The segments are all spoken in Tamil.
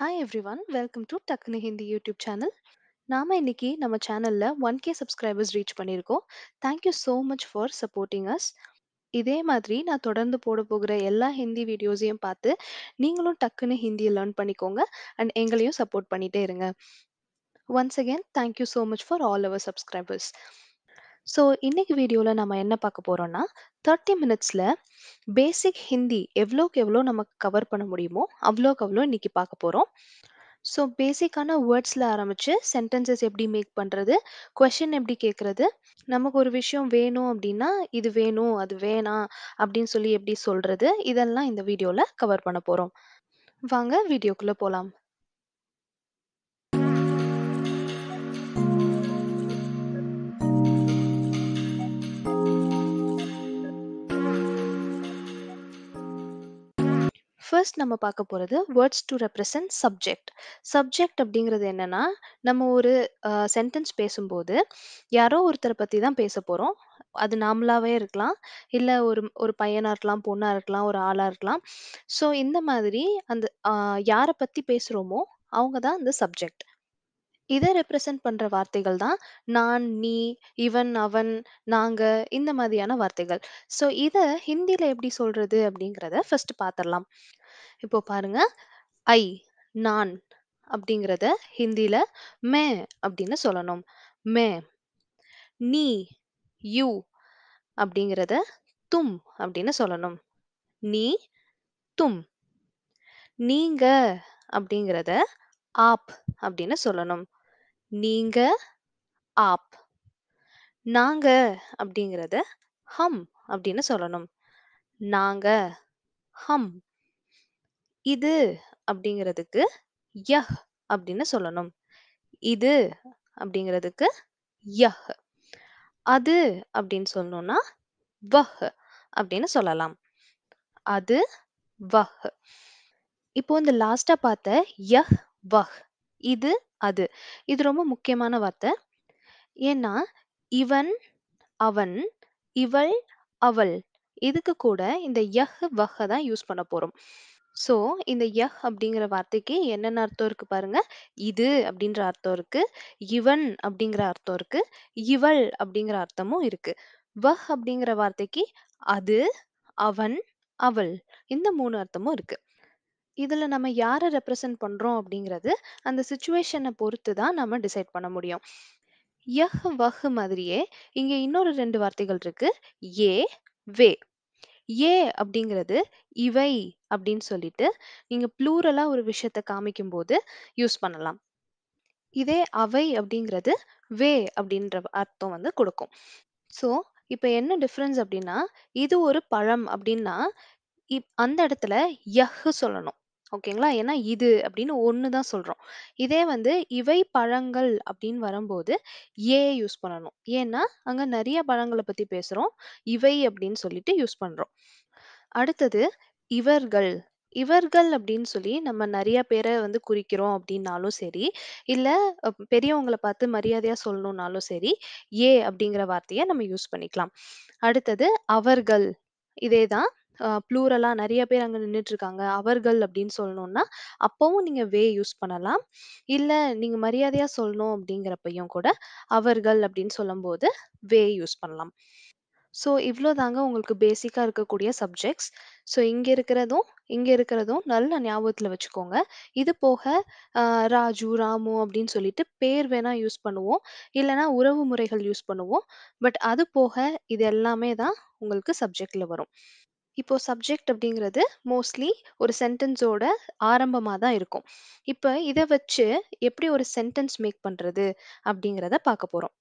Hi everyone welcome to டக்குனு ஹிந்தி யூடியூப் சேனல் நாம இன்னைக்கு நம்ம சேனலில் ஒன் கே சப்ஸ்கிரைபர்ஸ் ரீச் பண்ணியிருக்கோம் thank you so much for supporting us இதே மாதிரி நான் தொடர்ந்து போட போகிற எல்லா ஹிந்தி வீடியோஸையும் பார்த்து நீங்களும் டக்குன்னு ஹிந்தியை லேர்ன் பண்ணிக்கோங்க அண்ட் எங்களையும் சப்போர்ட் பண்ணிகிட்டே இருங்க once again thank you so much for all our subscribers so இன்னைக்கு வீடியோவில் நம்ம என்ன பார்க்க போகிறோன்னா தேர்ட்டி மினிட்ஸில் பேசிக் ஹிந்தி எவ்வளோக்கு எவ்வளோ நமக்கு கவர் பண்ண முடியுமோ அவ்வளோக்கு அவ்வளோ இன்னைக்கு பார்க்க போகிறோம் ஸோ பேசிக்கான வேர்ட்ஸில் ஆரம்பித்து சென்டென்சஸ் எப்படி மேக் பண்ணுறது கொஷின் எப்படி கேட்குறது நமக்கு ஒரு விஷயம் வேணும் அப்படின்னா இது வேணும் அது வேணாம் அப்படின்னு சொல்லி எப்படி சொல்கிறது இதெல்லாம் இந்த வீடியோவில் கவர் பண்ண போகிறோம் வாங்க வீடியோக்குள்ளே போகலாம் ஃபர்ஸ்ட் நம்ம பார்க்க போகிறது words to represent subject subject அப்படிங்கிறது என்னென்னா நம்ம ஒரு சென்டென்ஸ் பேசும்போது யாரோ ஒருத்தரை பற்றி தான் பேச போகிறோம் அது நாமளாகவே இருக்கலாம் இல்லை ஒரு ஒரு பையனாக இருக்கலாம் பொண்ணாக இருக்கலாம் ஒரு ஆளாக இருக்கலாம் ஸோ இந்த மாதிரி அந்த யாரை பற்றி பேசுகிறோமோ அவங்க தான் அந்த சப்ஜெக்ட் இதை ரெப்ரசன்ட் பண்ற வார்த்தைகள் தான் நான், நீ, இவன், அவன், நாங்க இந்த மாதிரியான வார்த்தைகள். ஸோ இதை ஹிந்தியில் எப்படி சொல்றது அப்படிங்கிறத ஃபர்ஸ்ட் பார்த்துடலாம். இப்போ பாருங்க, "ஐ" நான் அப்படிங்கிறத ஹிந்தியில் மே அப்படின்னு சொல்லணும். மே "நீ" "யூ" அப்படிங்கிறத "தும்" அப்படின்னு சொல்லணும். "நீ", "தும்" "நீங்க" அப்படிங்கிறத "ஆப்" அப்படின்னு சொல்லணும். நீங்க ஆப் நாங்க அப்படிங்கிறத ஹம் அப்படின்னு சொல்லணும் நாங்க ஹம் இது அப்படிங்கிறதுக்கு யஹ் அப்படின்னு சொல்லணும் இது அப்படிங்கிறதுக்கு யஹ் அது அப்படின்னு சொல்லணும்னா வஹ் அப்படின்னு சொல்லலாம் அது வஹ் இப்போ இந்த லாஸ்டா பார்த்த யஹ் வஹ் இது அது இது ரொம்ப முக்கியமான வார்த்தை ஏன்னா இவன் அவன் இவள் அவள் இதுக்கு கூட இந்த யஹ் வஹ தான் யூஸ் பண்ண போறோம் ஸோ இந்த யஹ் அப்படிங்கிற வார்த்தைக்கு என்னென்ன அர்த்தம் இருக்கு பாருங்க இது அப்படின்ற அர்த்தம் இருக்கு இவன் அப்படிங்கிற அர்த்தம் இருக்கு இவள் அப்படிங்கிற அர்த்தமும் இருக்கு வஹ் அப்படிங்கிற வார்த்தைக்கு அது அவன் அவள் இந்த மூணு அர்த்தமும் இருக்கு இதில் நம்ம யாரை ரெப்ரசன்ட் பண்ணுறோம் அப்படிங்கிறது அந்த சுச்சுவேஷனை பொறுத்து தான் நம்ம டிசைட் பண்ண முடியும் யஹ் வஹ் மாதிரியே இங்கே இன்னொரு ரெண்டு வார்த்தைகள் இருக்கு ஏ வே ஏ அப்படிங்கிறது இவை அப்படின்னு சொல்லிட்டு நீங்கள் ப்ளூரலாக ஒரு விஷயத்தை காமிக்கும் போது யூஸ் பண்ணலாம் இதே அவை அப்படிங்கிறது வே அப்படின்ற அர்த்தம் வந்து கொடுக்கும் ஸோ இப்போ என்ன டிஃப்ரென்ஸ் அப்படின்னா இது ஒரு பழம் அப்படின்னா அந்த இடத்துல யஹ் சொல்லணும் ஓகேங்களா ஏன்னா இது அப்படின்னு ஒன்று தான் சொல்கிறோம் இதே வந்து இவை பழங்கள் அப்படின்னு வரும்போது ஏ யூஸ் பண்ணணும் ஏன்னா அங்கே நிறைய பழங்களை பற்றி பேசுகிறோம் இவை அப்படின்னு சொல்லிட்டு யூஸ் பண்ணுறோம் அடுத்தது இவர்கள் இவர்கள் அப்படின்னு சொல்லி நம்ம நிறைய பேரை வந்து குறிக்கிறோம் அப்படின்னாலும் சரி இல்லை பெரியவங்களை பார்த்து மரியாதையாக சொல்லணும்னாலும் சரி ஏ அப்படிங்கிற வார்த்தையை நம்ம யூஸ் பண்ணிக்கலாம் அடுத்தது அவர்கள் இதே தான் ப்ளூரலாக நிறைய நெறைய பேர் அங்க இருக்காங்க அவர்கள் அப்படின்னு சொல்லணும்னா, அப்பவும் நீங்க வே யூஸ் பண்ணலாம். இல்ல நீங்க மரியாதையா சொல்லணும் அப்படிங்கிறப்பையும் கூட, அவர்கள் அப்படின்னு சொல்லும்போது வே யூஸ் பண்ணலாம். ஸோ இவ்வளோ தாங்க உங்களுக்கு பேசிக்காக இருக்கக்கூடிய சப்ஜெக்ட்ஸ். ஸோ இங்க இருக்கிறதும், இங்க இருக்கிறதும் நல்ல ஞாபகத்துல வச்சுக்கோங்க. இது போக ராஜு, ராமு அப்படின்னு சொல்லிட்டு பேர் வேணா யூஸ் பண்ணுவோம். இல்லைன்னா உறவு முறைகள் யூஸ் பண்ணுவோம். பட் அது போக இது எல்லாமே தான் உங்களுக்கு சப்ஜெக்ட்ல வரும். இப்போ சப்ஜெக்ட் அப்படிங்கிறது மோஸ்ட்லி ஒரு சென்டென்ஸோட ஆரம்பமாக தான் இருக்கும் இப்போ இதை வச்சு எப்படி ஒரு சென்டென்ஸ் மேக் பண்ணுறது அப்படிங்கிறத பார்க்க போகிறோம்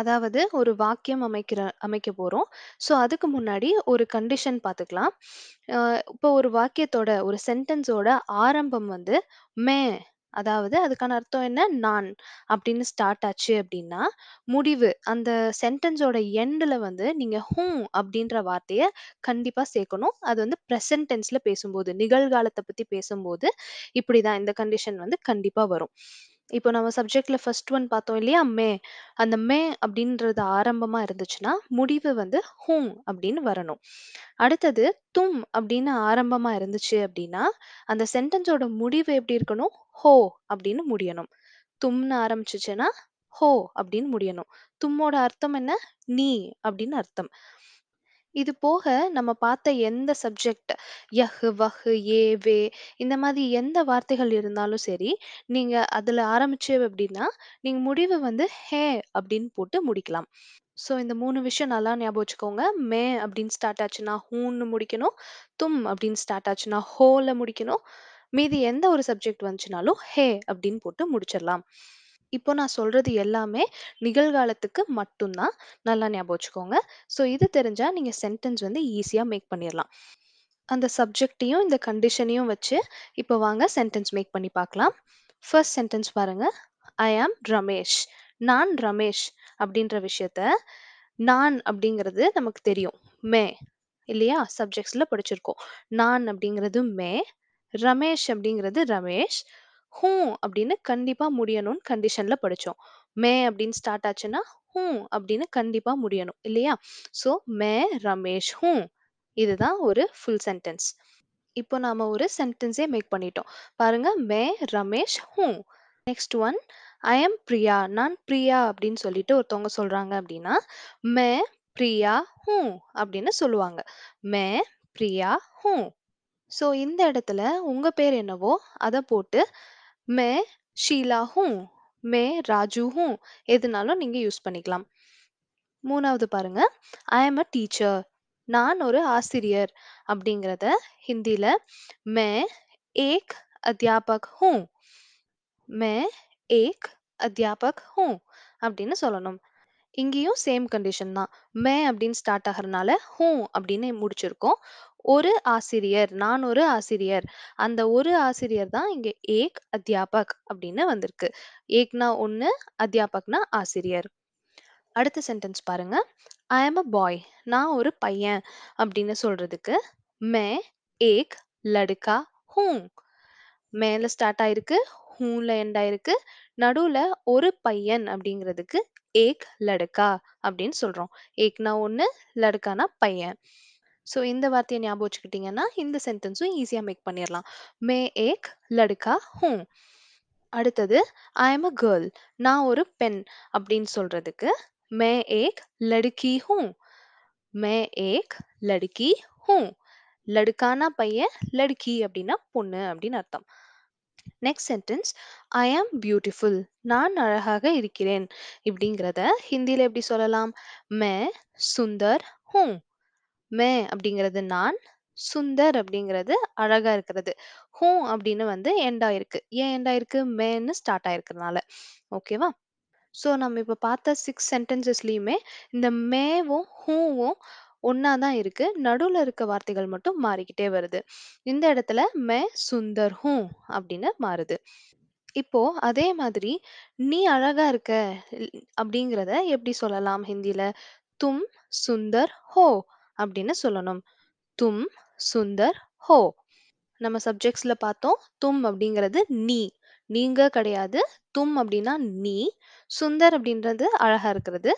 அதாவது ஒரு வாக்கியம் அமைக்கிற அமைக்க போகிறோம் ஸோ அதுக்கு முன்னாடி ஒரு கண்டிஷன் பார்த்துக்கலாம் இப்போ ஒரு வாக்கியத்தோட ஒரு சென்டென்ஸோட ஆரம்பம் வந்து மே அதாவது அதுக்கான அர்த்தம் என்ன? நான் அப்படின்னு ஸ்டார்ட் ஆச்சு அப்படின்னா, முடிவு அந்த சென்டன்ஸோட எண்டில் வந்து நீங்க ஹூ அப்படின்ற வார்த்தைய கண்டிப்பா சேர்க்கணும். அது வந்து பிரசன்ட் டென்ஸ்ல பேசும்போது, நிகழ்காலத்தை பத்தி பேசும்போது, இப்படிதான் இந்த கண்டிஷன் வந்து கண்டிப்பா வரும். இப்போ நம்ம சப்ஜெக்ட்ல ஃபர்ஸ்ட் ஒன் பார்த்தோம் இல்லையா? மே. அந்த மே அப்படின்றது ஆரம்பமா இருந்துச்சுன்னா, முடிவு வந்து ஹூ அப்படின்னு வரணும். அடுத்தது தும் அப்படின்னு ஆரம்பமா இருந்துச்சு அப்படின்னா, அந்த சென்டென்ஸோட முடிவு எப்படி இருக்கணும்? ஹோ அப்படின்னு முடியணும் தும்னு ஆரம்பிச்சுச்சுன்னா ஹோ அப்படின்னு முடியணும் தும்மோட அர்த்தம் என்ன நீ அப்படின்னு அர்த்தம் இது போக நம்ம பார்த்த எந்த சப்ஜெக்ட் யஹ் வஹ் ஏ வே இந்த மாதிரி எந்த வார்த்தைகள் இருந்தாலும் சரி நீங்க அதுல ஆரம்பிச்சு அப்படின்னா நீங்க முடிவு வந்து ஹே அப்படின்னு போட்டு முடிக்கலாம் ஸோ இந்த மூணு விஷயம் நல்லா ஞாபகம் வச்சுக்கோங்க மே அப்படின்னு ஸ்டார்ட் ஆச்சுன்னா ஹூன்னு முடிக்கணும் தும் அப்படின்னு ஸ்டார்ட் ஆச்சுன்னா ஹோல முடிக்கணும் மீதி எந்த ஒரு சப்ஜெக்ட் வந்துச்சுனாலும் ஹே அப்படின்னு போட்டு முடிச்சிடலாம் இப்போ நான் சொல்றது எல்லாமே நிகழ்காலத்துக்கு மட்டும்தான் நல்லா ஞாபகம் வச்சுக்கோங்க ஸோ இது தெரிஞ்சா நீங்க சென்டென்ஸ் வந்து ஈஸியா மேக் பண்ணிடலாம் அந்த சப்ஜெக்டையும் இந்த கண்டிஷனையும் வச்சு இப்போ வாங்க சென்டென்ஸ் மேக் பண்ணி பார்க்கலாம் ஃபர்ஸ்ட் சென்டென்ஸ் பாருங்க ஐ ஆம் ரமேஷ் நான் ரமேஷ் அப்படின்ற விஷயத்த நான் அப்படிங்கிறது நமக்கு தெரியும் மே இல்லையா சப்ஜெக்ட்ஸில் படிச்சிருக்கோம் நான் அப்படிங்கிறது மே ரமேஷ் அப்படிங்கிறது ரமேஷ் ஹூ அப்படின்னு கண்டிப்பாக முடியணும்னு கண்டிஷனில் படித்தோம் மே அப்படின்னு ஸ்டார்ட் ஆச்சுன்னா ஹூ அப்படின்னு கண்டிப்பாக முடியணும் இல்லையா ஸோ மே ரமேஷ் ஹூ இதுதான் ஒரு ஃபுல் சென்டென்ஸ் இப்போ நாம் ஒரு சென்டென்ஸே மேக் பண்ணிட்டோம் பாருங்க மே ரமேஷ் ஹூ next one I am Priya நான் பிரியா அப்படின்னு சொல்லிட்டு ஒருத்தவங்க சொல்கிறாங்க அப்படின்னா மே பிரியா ஹூ அப்படின்னு சொல்லுவாங்க மே பிரியா ஹூ ஸோ இந்த இடத்துல உங்க பேர் என்னவோ அதை போட்டு மே ஷீலா ஹூ மே ராஜு ஹூ எதுனாலும் நீங்க யூஸ் பண்ணிக்கலாம் மூணாவது பாருங்க ஐ எம் அ டீச்சர் நான் ஒரு ஆசிரியர் அப்படிங்கிறத ஹிந்தியில மே ஏக் அத்தியாபக் ஹூ மே ஏக் அத்தியாபக் ஹூ அப்படின்னு சொல்லணும் இங்கேயும் சேம் கண்டிஷன் தான் மே அப்படின்னு ஸ்டார்ட் ஆகிறதுனால ஹூ அப்படின்னு முடிச்சிருக்கோம் ஒரு ஆசிரியர் நான் ஒரு ஆசிரியர் அந்த ஒரு ஆசிரியர் தான் இங்கே ஏக் அத்தியாபக் அப்படின்னு வந்திருக்கு ஏக்னா ஒன்று அத்தியாபக்னா ஆசிரியர் அடுத்த சென்டென்ஸ் பாருங்க ஐ எம் அ பாய் நான் ஒரு பையன் அப்படின்னு சொல்றதுக்கு மே ஏக் லடுக்கா ஹூ மேல ஸ்டார்ட் ஆயிருக்கு ஹூல எண்ட் ஆயிருக்கு நடுவுல ஒரு பையன் அப்படிங்கிறதுக்கு ஏக் லடுக்கா அப்படின்னு சொல்கிறோம் ஏக்னா ஒன்று லடுக்கானா பையன் ஸோ இந்த வார்த்தையை ஞாபகம் வச்சுக்கிட்டிங்கன்னா இந்த சென்டென்ஸும் ஈஸியாக மேக் பண்ணிடலாம் மே ஏக் லடுக்கா ஹூ அடுத்தது ஐ எம் அ கேர்ள் நான் ஒரு பெண் அப்படின்னு சொல்கிறதுக்கு மே ஏக் லடுக்கி ஹூ மே ஏக் லடுக்கி ஹூ லடுக்கானா பையன் லடுக்கி அப்படின்னா பொண்ணு அப்படின்னு அர்த்தம் நெக்ஸ்ட் சென்டென்ஸ் ஐ ஆம் பியூட்டிஃபுல் நான் அழகாக இருக்கிறேன் இப்படிங்கிறத ஹிந்தியில் எப்படி சொல்லலாம் மே சுந்தர் ஹூ மே அப்படிங்கிறது நான் சுந்தர் அப்படிங்கிறது அழகா இருக்கிறது ஹூ அப்படின்னு வந்து எண்ட் ஆயிருக்கு ஏன் எண்ட் ஆயிருக்கு மேன்னு ஸ்டார்ட் ஆயிருக்கிறதுனால ஓகேவா ஸோ நம்ம இப்போ பார்த்த சிக்ஸ் சென்டென்சஸ்லையுமே இந்த மேவும் ஹூவும் ஒன்னா தான் இருக்கு நடுவுல இருக்க வார்த்தைகள் மட்டும் மாறிக்கிட்டே வருது இந்த இடத்துல மே சுந்தர் ஹூ அப்படின்னு மாறுது இப்போ அதே மாதிரி நீ அழகா இருக்க அப்படிங்கிறத எப்படி சொல்லலாம் ஹிந்தியில தும் சுந்தர் ஹோ அப்படின்னு சொல்லணும் தும் சுந்தர் ஹோ நம்ம சப்ஜெக்ட்ஸ்ல பார்த்தோம் தும் அப்படிங்கிறது நீ நீங்க கிடையாது தும் அப்படின்னா நீ சுந்தர் அப்படின்றது அழகா இருக்கிறது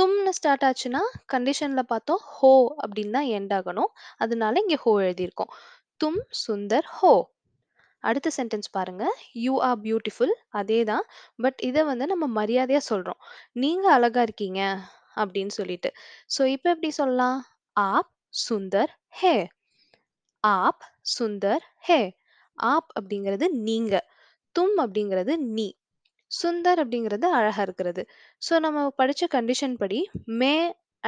தும்னு ஸ்டார்ட் ஆச்சுன்னா கண்டிஷனில் பார்த்தோம் ஹோ அப்படின்னு தான் எண்ட் ஆகணும் அதனால இங்கே ஹோ எழுதியிருக்கோம் தும் சுந்தர் ஹோ அடுத்த சென்டென்ஸ் பாருங்க யூ ஆர் பியூட்டிஃபுல் அதே தான் பட் இதை வந்து நம்ம மரியாதையாக சொல்கிறோம் நீங்கள் அழகாக இருக்கீங்க அப்படின்னு சொல்லிட்டு ஸோ இப்போ எப்படி சொல்லலாம் ஆப் சுந்தர் ஹே ஆப் சுந்தர் ஹே ஆப் அப்படிங்கிறது நீங்கள் தும் அப்படிங்கிறது நீ சுந்தர் அப்படிங்கிறது அழகா இருக்கிறது ஸோ நம்ம படிச்ச கண்டிஷன் படி மே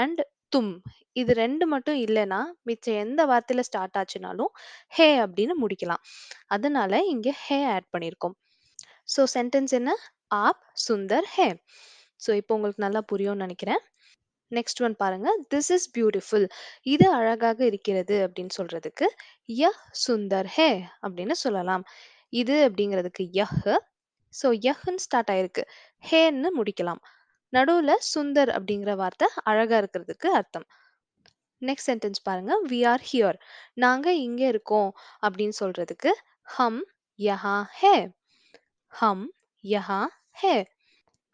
அண்ட் தும் இது ரெண்டு மட்டும் இல்லைன்னா மிச்ச எந்த வார்த்தையில ஸ்டார்ட் ஆச்சுனாலும் ஹே அப்படின்னு முடிக்கலாம் அதனால இங்க ஹே ஆட் பண்ணியிருக்கோம் ஸோ சென்டென்ஸ் என்ன ஆப் சுந்தர் ஹே ஸோ இப்போ உங்களுக்கு நல்லா புரியும்னு நினைக்கிறேன் நெக்ஸ்ட் ஒன் பாருங்க திஸ் இஸ் பியூட்டிஃபுல் இது அழகாக இருக்கிறது அப்படின்னு சொல்றதுக்கு ய சுந்தர் ஹே அப்படின்னு சொல்லலாம் இது அப்படிங்கிறதுக்கு யஹ் ஸோ யஹ்ன்னு ஸ்டார்ட் ஆயிருக்கு ஹேன்னு முடிக்கலாம் நடுவில் சுந்தர் அப்படிங்கிற வார்த்தை அழகா இருக்கிறதுக்கு அர்த்தம் நெக்ஸ்ட் சென்டென்ஸ் பாருங்க வி ஆர் ஹியர் நாங்க இங்க இருக்கோம் அப்படின்னு சொல்றதுக்கு ஹம் யஹா ஹே ஹம் யஹா ஹே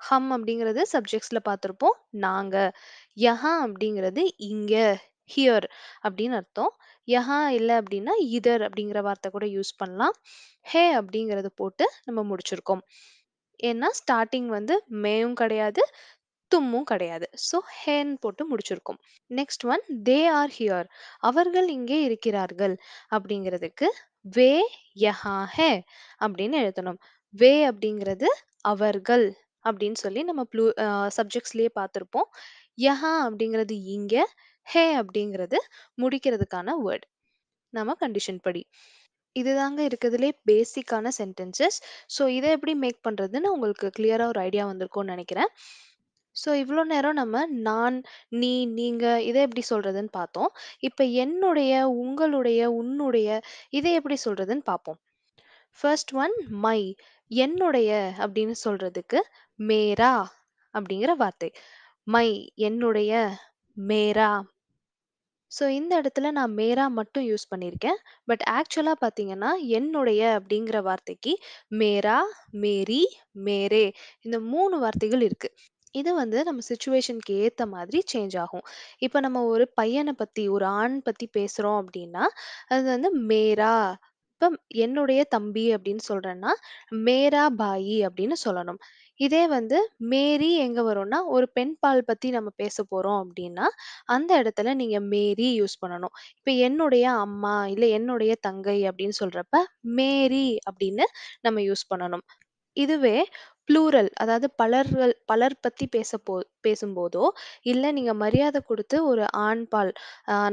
ஹம் அப்படிங்கிறது சப்ஜெக்ட்ஸ்ல பார்த்துருப்போம் நாங்க யஹா அப்படிங்கிறது இங்க ஹியர் அப்படின்னு அர்த்தம் யஹா இல்லை அப்படின்னா இதர் அப்படிங்கிற வார்த்தை கூட யூஸ் பண்ணலாம் ஹே அப்படிங்கிறத போட்டு நம்ம முடிச்சிருக்கோம் ஏன்னா ஸ்டார்டிங் வந்து மேயும் கிடையாது தும்மும் கிடையாது ஸோ ஹேன்னு போட்டு முடிச்சிருக்கோம் next one they are here அவர்கள் இங்கே இருக்கிறார்கள் அப்படிங்கிறதுக்கு வே யஹா ஹே அப்படின்னு எழுதணும் வே அப்படிங்கிறது அவர்கள் அப்படின்னு சொல்லி நம்ம ப்ளூ சப்ஜெக்ட்ஸ்லேயே பார்த்துருப்போம் யஹா அப்படிங்கிறது இங்க ஹே அப்படிங்கிறது முடிக்கிறதுக்கான வேர்டு நம்ம கண்டிஷன் படி இதுதாங்க இருக்கிறதுலே பேசிக்கான சென்டென்சஸ் ஸோ இதை எப்படி மேக் பண்ணுறதுன்னு உங்களுக்கு கிளியராக ஒரு ஐடியா வந்திருக்கும்னு நினைக்கிறேன் ஸோ இவ்வளோ நேரம் நம்ம நான் நீ நீங்கள் இதை எப்படி சொல்கிறதுன்னு பார்த்தோம் இப்போ என்னுடைய உங்களுடைய உன்னுடைய இதை எப்படி சொல்கிறதுன்னு பார்ப்போம் ஃபர்ஸ்ட் ஒன் மை என்னுடைய அப்படின்னு சொல்கிறதுக்கு மேரா அப்படிங்கிற வார்த்தை மை என்னுடைய மேரா ஸோ இந்த இடத்துல நான் மேரா மட்டும் யூஸ் பண்ணியிருக்கேன் பட் ஆக்சுவலாக பார்த்தீங்கன்னா என்னுடைய அப்படிங்கிற வார்த்தைக்கு மேரா மேரி மேரே இந்த மூணு வார்த்தைகள் இருக்குது இது வந்து நம்ம சுச்சுவேஷனுக்கு ஏற்ற மாதிரி சேஞ்ச் ஆகும் இப்போ நம்ம ஒரு பையனை பற்றி ஒரு ஆண் பற்றி பேசுகிறோம் அப்படின்னா அது வந்து மேரா இப்போ என்னுடைய தம்பி அப்படின்னு சொல்கிறேன்னா மேரா பாயி அப்படின்னு சொல்லணும் இதே வந்து மேரி எங்க வரும்னா ஒரு பெண் பால் பத்தி நம்ம பேச போறோம் அப்படின்னா அந்த இடத்துல நீங்க மேரி யூஸ் பண்ணணும் இப்ப என்னுடைய அம்மா இல்ல என்னுடைய தங்கை அப்படின்னு சொல்றப்ப மேரி அப்படின்னு நம்ம யூஸ் பண்ணணும் இதுவே ப்ளூரல் அதாவது பலர்கள் பலர் பற்றி பேச போ பேசும்போதோ இல்லை நீங்கள் மரியாதை கொடுத்து ஒரு ஆண் பால்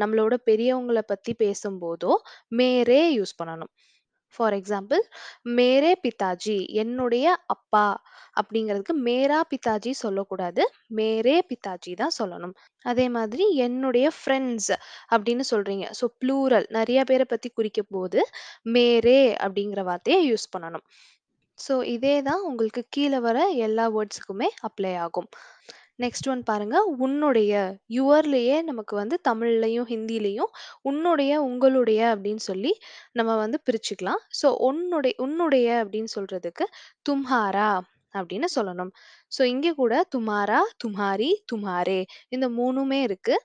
நம்மளோட பெரியவங்களை பற்றி பேசும்போதோ மேரே யூஸ் பண்ணணும் ஃபார் எக்ஸாம்பிள் மேரே பிதாஜி என்னுடைய அப்பா அப்படிங்கிறதுக்கு மேரா பிதாஜி சொல்லக்கூடாது மேரே பிதாஜி தான் சொல்லணும் அதே மாதிரி என்னுடைய ஃப்ரெண்ட்ஸ் அப்படின்னு சொல்றீங்க ஸோ ப்ளூரல் நிறைய பேரை பற்றி குறிக்கும் போது மேரே அப்படிங்கிற வார்த்தையை யூஸ் பண்ணணும் ஸோ இதே தான் உங்களுக்கு கீழே வர எல்லா வேர்ட்ஸுக்குமே அப்ளை ஆகும் நெக்ஸ்ட் ஒன் பாருங்க உன்னுடைய யுவர்லேயே நமக்கு வந்து தமிழ்லையும் ஹிந்திலையும் உன்னுடைய உங்களுடைய அப்படின்னு சொல்லி நம்ம வந்து பிரிச்சுக்கலாம் ஸோ உன்னுடைய உன்னுடைய அப்படின்னு சொல்றதுக்கு தும்ஹாரா அப்படின்னு சொல்லணும் ஸோ இங்கே கூட துமாரா துமாரி துமாரே இந்த மூணுமே இருக்கு